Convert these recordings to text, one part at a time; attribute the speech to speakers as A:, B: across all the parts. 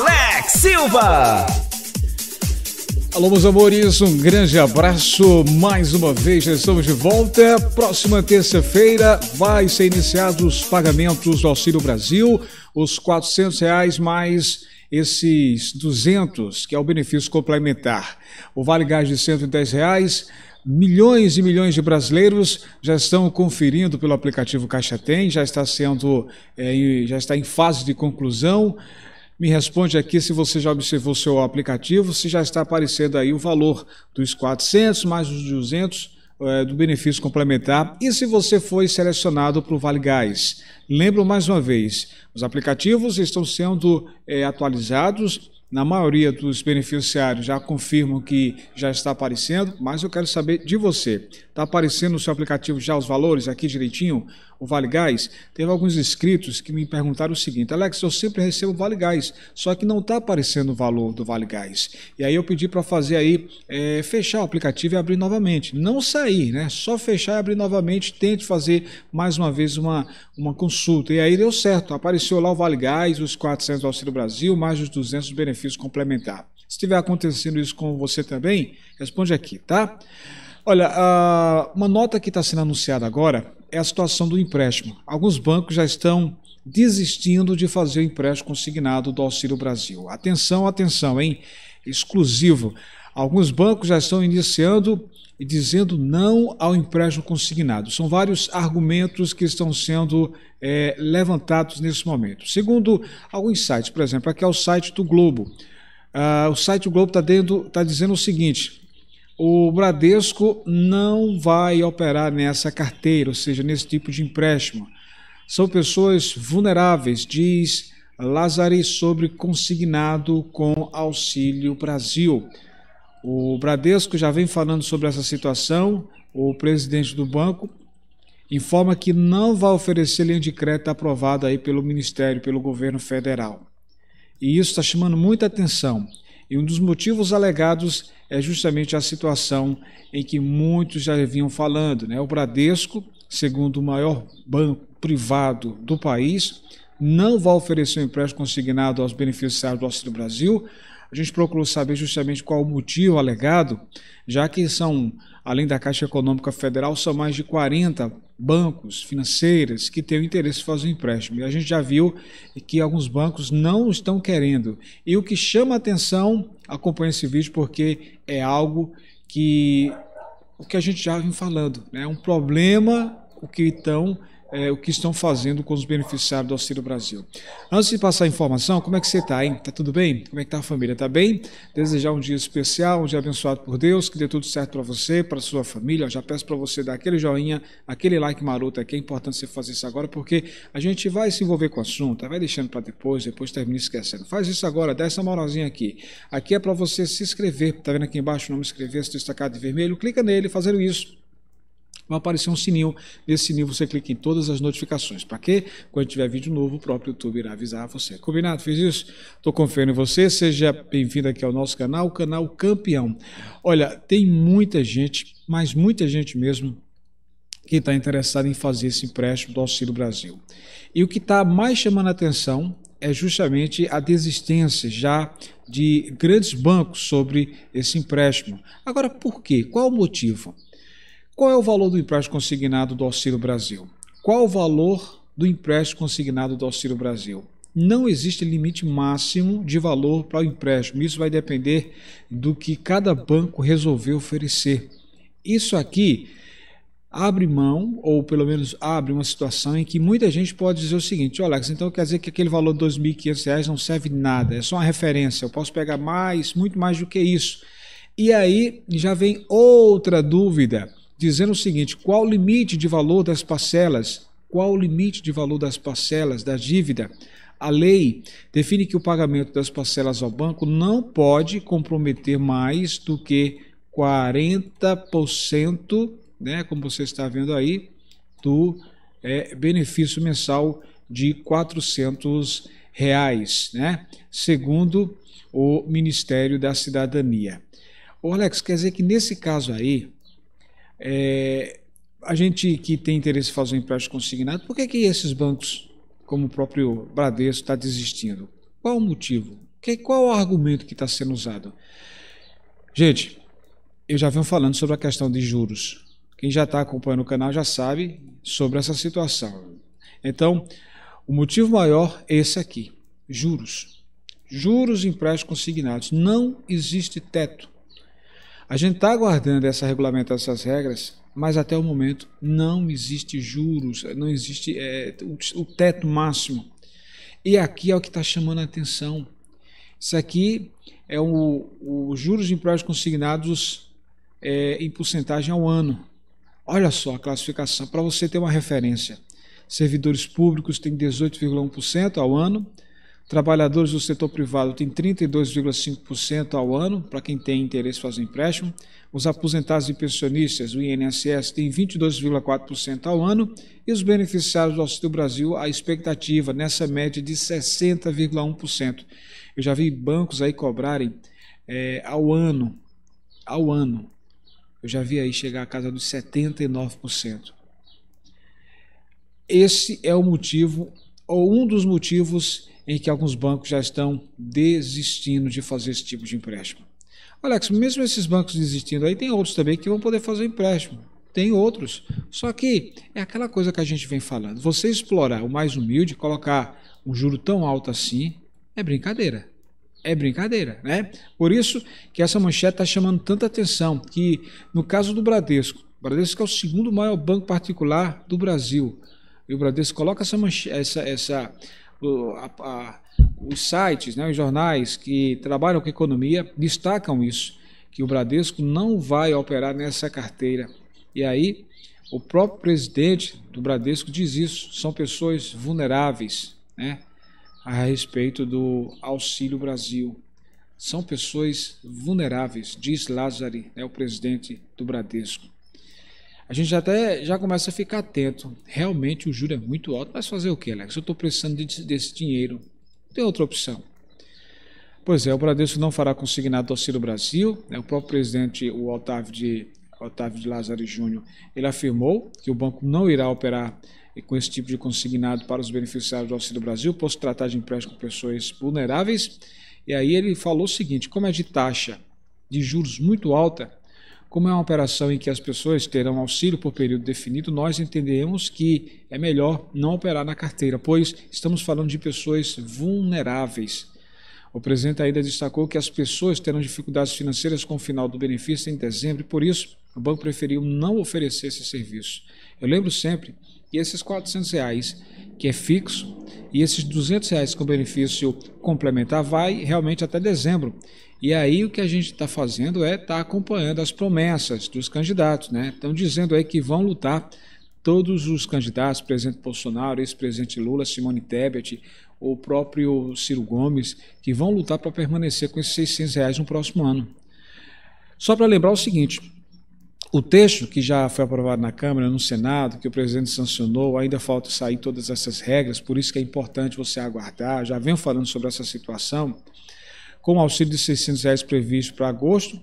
A: Alex Silva. Alô, meus amores, um grande abraço mais uma vez. Já estamos de volta. Próxima terça-feira vai ser iniciados os pagamentos do Auxílio Brasil, os R$ reais mais esses 200, que é o benefício complementar. O Vale Gás de R$ 110, reais, milhões e milhões de brasileiros já estão conferindo pelo aplicativo Caixa Tem, já está sendo, é, já está em fase de conclusão. Me responde aqui se você já observou seu aplicativo, se já está aparecendo aí o valor dos 400 mais os 200 é, eh, do benefício complementar e se você foi selecionado para o Vale Gás. Lembro mais uma vez, os aplicativos estão sendo é, atualizados na maioria dos beneficiários já confirmam que já está aparecendo, mas eu quero saber de você. Está aparecendo no seu aplicativo já os valores aqui direitinho? o Vale Gás, teve alguns inscritos que me perguntaram o seguinte: Alex, eu sempre recebo o Vale Gás, só que não está aparecendo o valor do Vale Gás. E aí eu pedi para fazer aí, é, fechar o aplicativo e abrir novamente. Não sair, né? Só fechar e abrir novamente. Tente fazer mais uma vez uma, uma consulta. E aí deu certo. Apareceu lá o Vale Gás, os 400 do Auxílio Brasil, mais os 200 benefícios complementares. Se estiver acontecendo isso com você também, responde aqui, tá? Olha, uma nota que está sendo anunciada agora é a situação do empréstimo. Alguns bancos já estão desistindo de fazer o empréstimo consignado do Auxílio Brasil. Atenção, atenção, hein? Exclusivo. Alguns bancos já estão iniciando e dizendo não ao empréstimo consignado. São vários argumentos que estão sendo é, levantados nesse momento. Segundo alguns sites, por exemplo, aqui é o site do Globo. Ah, o site do Globo está tá dizendo o seguinte: o Bradesco não vai operar nessa carteira, ou seja, nesse tipo de empréstimo. São pessoas vulneráveis, diz Lazari sobre consignado com Auxílio Brasil. O Bradesco já vem falando sobre essa situação. O presidente do banco informa que não vai oferecer linha de crédito aprovada aí pelo Ministério, pelo governo federal. E isso está chamando muita atenção. E um dos motivos alegados é justamente a situação em que muitos já vinham falando. Né? O Bradesco, segundo o maior banco privado do país, não vai oferecer um empréstimo consignado aos beneficiários do Auxílio Brasil, a gente procurou saber justamente qual o motivo alegado, já que são, além da Caixa Econômica Federal, são mais de 40 bancos financeiras que têm o interesse de fazer um empréstimo. E a gente já viu que alguns bancos não estão querendo. E o que chama atenção, acompanha esse vídeo porque é algo que o que a gente já vem falando, né? É um problema o que estão é, o que estão fazendo com os beneficiários do Auxílio Brasil. Antes de passar a informação, como é que você está, hein? Está tudo bem? Como é que está a família? Está bem? Desejar um dia especial, um dia abençoado por Deus, que dê tudo certo para você, para sua família. Eu já peço para você dar aquele joinha, aquele like maroto aqui. É importante você fazer isso agora, porque a gente vai se envolver com o assunto, vai deixando para depois, depois termina esquecendo. Faz isso agora, dá essa moralzinha aqui. Aqui é para você se inscrever. Está vendo aqui embaixo o nome inscrever-se destacado de vermelho? Clica nele, fazendo isso vai aparecer um sininho. Nesse sininho você clica em todas as notificações. Para quê? Quando tiver vídeo novo, o próprio YouTube irá avisar você. Combinado? Fiz isso? Estou confiando em você. Seja bem-vindo aqui ao nosso canal, o canal Campeão. Olha, tem muita gente, mas muita gente mesmo, que está interessada em fazer esse empréstimo do Auxílio Brasil. E o que está mais chamando a atenção é justamente a desistência já de grandes bancos sobre esse empréstimo. Agora, por quê? Qual o motivo? Qual é o valor do empréstimo consignado do Auxílio Brasil? Qual o valor do empréstimo consignado do Auxílio Brasil? Não existe limite máximo de valor para o empréstimo. Isso vai depender do que cada banco resolver oferecer. Isso aqui abre mão, ou pelo menos abre uma situação em que muita gente pode dizer o seguinte: olha, Alex, então quer dizer que aquele valor de R$ 2.500 não serve nada, é só uma referência, eu posso pegar mais, muito mais do que isso. E aí já vem outra dúvida dizendo o seguinte: qual o limite de valor das parcelas? Qual o limite de valor das parcelas da dívida? A lei define que o pagamento das parcelas ao banco não pode comprometer mais do que 40%, né, como você está vendo aí, do é, benefício mensal de 400 reais, né, segundo o Ministério da Cidadania. O Alex, quer dizer que nesse caso aí, é, a gente que tem interesse em fazer um empréstimo consignado, por que, que esses bancos, como o próprio Bradesco, está desistindo? Qual o motivo? Que, qual o argumento que está sendo usado? Gente, eu já venho falando sobre a questão de juros. Quem já está acompanhando o canal já sabe sobre essa situação. Então, o motivo maior é esse aqui: juros. Juros empréstimos consignados. Não existe teto. A gente está aguardando essa regulamentação, essas regras, mas até o momento não existe juros, não existe é, o, teto máximo. E aqui é o que está chamando a atenção. Isso aqui é o, o juros de empréstimos consignados é, em porcentagem ao ano. Olha só a classificação, para você ter uma referência. Servidores públicos têm 18,1% ao ano, Trabalhadores do setor privado têm 32,5% ao ano, para quem tem interesse fazer empréstimo. Os aposentados e pensionistas, o INSS, têm 22,4% ao ano. E os beneficiários do Auxílio Brasil, a expectativa nessa média de 60,1%. Eu já vi bancos aí cobrarem é, ao ano, ao ano, eu já vi aí chegar a casa dos 79%. Esse é o motivo, ou um dos motivos em que alguns bancos já estão desistindo de fazer esse tipo de empréstimo. Alex, mesmo esses bancos desistindo aí, tem outros também que vão poder fazer empréstimo. Tem outros. Só que é aquela coisa que a gente vem falando. Você explorar o mais humilde, colocar um juro tão alto assim, é brincadeira. É brincadeira, né? Por isso que essa manchete está chamando tanta atenção, que no caso do Bradesco, o Bradesco é o segundo maior banco particular do Brasil. E o Bradesco coloca essa, manchete, essa, essa a, a, os sites, né, os jornais que trabalham com economia destacam isso, que o Bradesco não vai operar nessa carteira. E aí, o próprio presidente do Bradesco diz isso, são pessoas vulneráveis né, a respeito do Auxílio Brasil. São pessoas vulneráveis, diz Lázari, né, o presidente do Bradesco a gente já até já começa a ficar atento. Realmente o juro é muito alto, mas fazer o que, Alex? Eu estou precisando de, desse dinheiro. Não tem outra opção. Pois é, o Bradesco não fará consignado ao Ciro Brasil. Né? O próprio presidente, o Otávio de, Otávio de Lázaro Júnior, ele afirmou que o banco não irá operar com esse tipo de consignado para os beneficiários do Auxílio Brasil, posso tratar de empréstimo com pessoas vulneráveis. E aí ele falou o seguinte: como é de taxa de juros muito alta, como é uma operação em que as pessoas terão auxílio por período definido, nós entendemos que é melhor não operar na carteira, pois estamos falando de pessoas vulneráveis. O presidente ainda destacou que as pessoas terão dificuldades financeiras com o final do benefício em dezembro e, por isso, o banco preferiu não oferecer esse serviço. Eu lembro sempre e esses 400 reais que é fixo e esses 200 reais com benefício complementar vai realmente até dezembro. E aí o que a gente está fazendo é estar tá acompanhando as promessas dos candidatos, né? Estão dizendo aí que vão lutar todos os candidatos, presidente Bolsonaro, ex-presidente Lula, Simone Tebet, o próprio Ciro Gomes, que vão lutar para permanecer com esses 600 reais no próximo ano. Só para lembrar o seguinte, o texto que já foi aprovado na Câmara, no Senado, que o presidente sancionou, ainda falta sair todas essas regras, por isso que é importante você aguardar. Já venho falando sobre essa situação, com o auxílio de 600 reais previsto para agosto,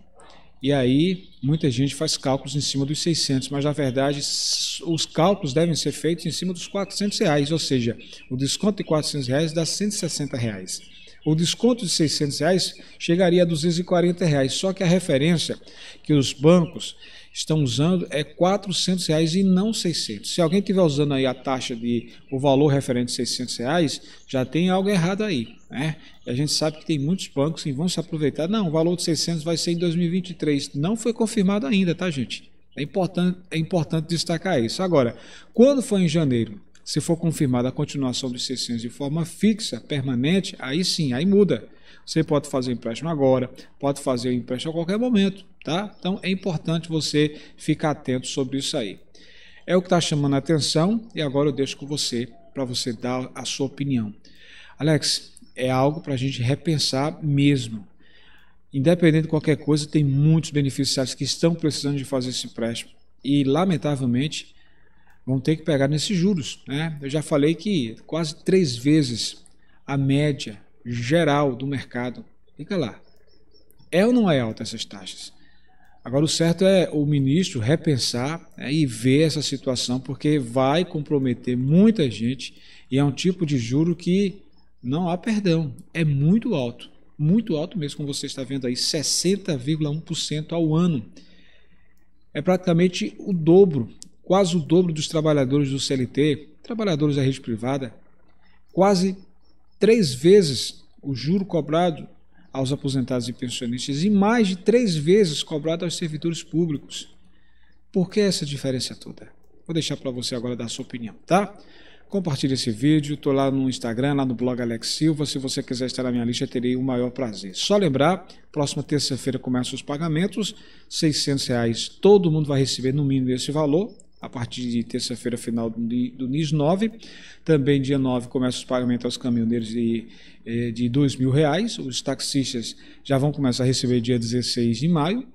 A: e aí muita gente faz cálculos em cima dos 600, mas na verdade os cálculos devem ser feitos em cima dos 400 reais, ou seja, o desconto de 400 reais dá 160 reais. O desconto de 600 reais chegaria a 240 reais, só que a referência que os bancos estão usando é 400 reais e não 600. Se alguém estiver usando aí a taxa de o valor referente a 600 reais, já tem algo errado aí, né? E a gente sabe que tem muitos bancos que vão se aproveitar. Não, o valor de 600 vai ser em 2023. Não foi confirmado ainda, tá, gente? É importante, é importante destacar isso. Agora, quando for em janeiro, se for confirmada a continuação dos 600 de forma fixa, permanente, aí sim, aí muda. Você pode fazer o empréstimo agora, pode fazer o empréstimo a qualquer momento, tá? Então é importante você ficar atento sobre isso aí. É o que está chamando a atenção e agora eu deixo com você para você dar a sua opinião. Alex, é algo para a gente repensar mesmo. Independente de qualquer coisa, tem muitos beneficiários que estão precisando de fazer esse empréstimo e, lamentavelmente, vão ter que pegar nesses juros. Né? Eu já falei que quase três vezes a média geral do mercado. Fica lá. É ou não é alta essas taxas? Agora, o certo é o ministro repensar né, e ver essa situação, porque vai comprometer muita gente e é um tipo de juro que não há perdão. É muito alto, muito alto mesmo, como você está vendo aí, 60,1% ao ano. É praticamente o dobro, quase o dobro dos trabalhadores do CLT, trabalhadores da rede privada, quase três vezes o juro cobrado aos aposentados e pensionistas e mais de três vezes cobrado aos servidores públicos. Por que essa diferença toda? Vou deixar para você agora dar a sua opinião, tá? Compartilhe esse vídeo, estou lá no Instagram, lá no blog Alex Silva. Se você quiser estar na minha lista, terei o maior prazer. Só lembrar, próxima terça-feira começam os pagamentos, R$ reais. Todo mundo vai receber no mínimo esse valor, a partir de terça-feira, final do NIS 9. Também dia 9 começa os pagamentos aos caminhoneiros de R$ eh, de R$ reais. Os taxistas já vão começar a receber dia 16 de maio,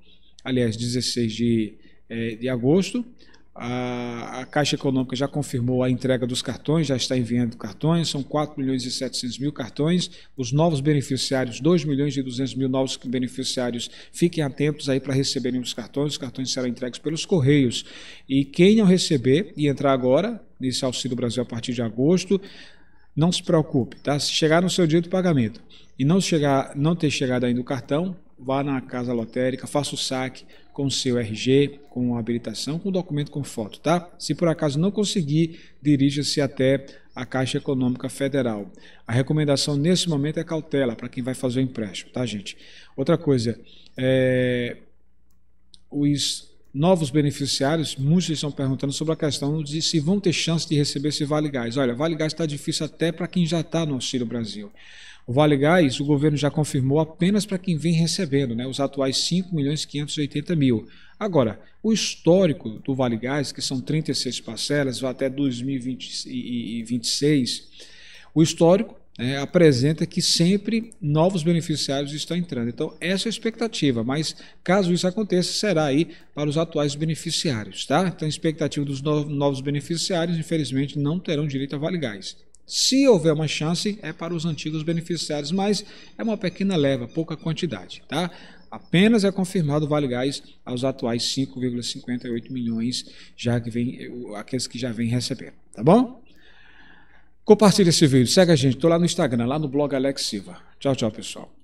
A: aliás, 16 de, eh, de agosto. A, a, Caixa Econômica já confirmou a entrega dos cartões, já está enviando cartões, são 4 milhões e 700 mil cartões. Os novos beneficiários, 2 milhões e 200 mil novos beneficiários, fiquem atentos aí para receberem os cartões. Os cartões serão entregues pelos Correios. E quem não receber e entrar agora, nesse Auxílio Brasil a partir de agosto, não se preocupe, tá? Se chegar no seu dia do pagamento e não, chegar, não ter chegado ainda o cartão, vá na casa lotérica, faça o saque, com seu RG, com habilitação, com documento com foto, tá? Se por acaso não conseguir, dirija-se até a Caixa Econômica Federal. A recomendação nesse momento é cautela para quem vai fazer o empréstimo, tá, gente? Outra coisa, é... os novos beneficiários, muitos estão perguntando sobre a questão de se vão ter chance de receber esse Vale Gás. Olha, Vale Gás está difícil até para quem já está no Auxílio Brasil. O Vale Gás, o governo já confirmou apenas para quem vem recebendo, né, os atuais 5 milhões 580 mil. Agora, o histórico do Vale Gás, que são 36 parcelas, vai até 2026, o histórico né, apresenta que sempre novos beneficiários estão entrando. Então, essa é a expectativa, mas caso isso aconteça, será aí para os atuais beneficiários, tá? Então, a expectativa dos novos beneficiários, infelizmente, não terão direito a Vale Gás. Se houver uma chance, é para os antigos beneficiários, mas é uma pequena leva, pouca quantidade, tá? Apenas é confirmado o Vale Gás aos atuais 5,58 milhões, já que vem aqueles que já vêm recebendo, tá bom? Compartilhe esse vídeo, segue a gente, estou lá no Instagram, lá no blog Alex Silva. Tchau, tchau, pessoal.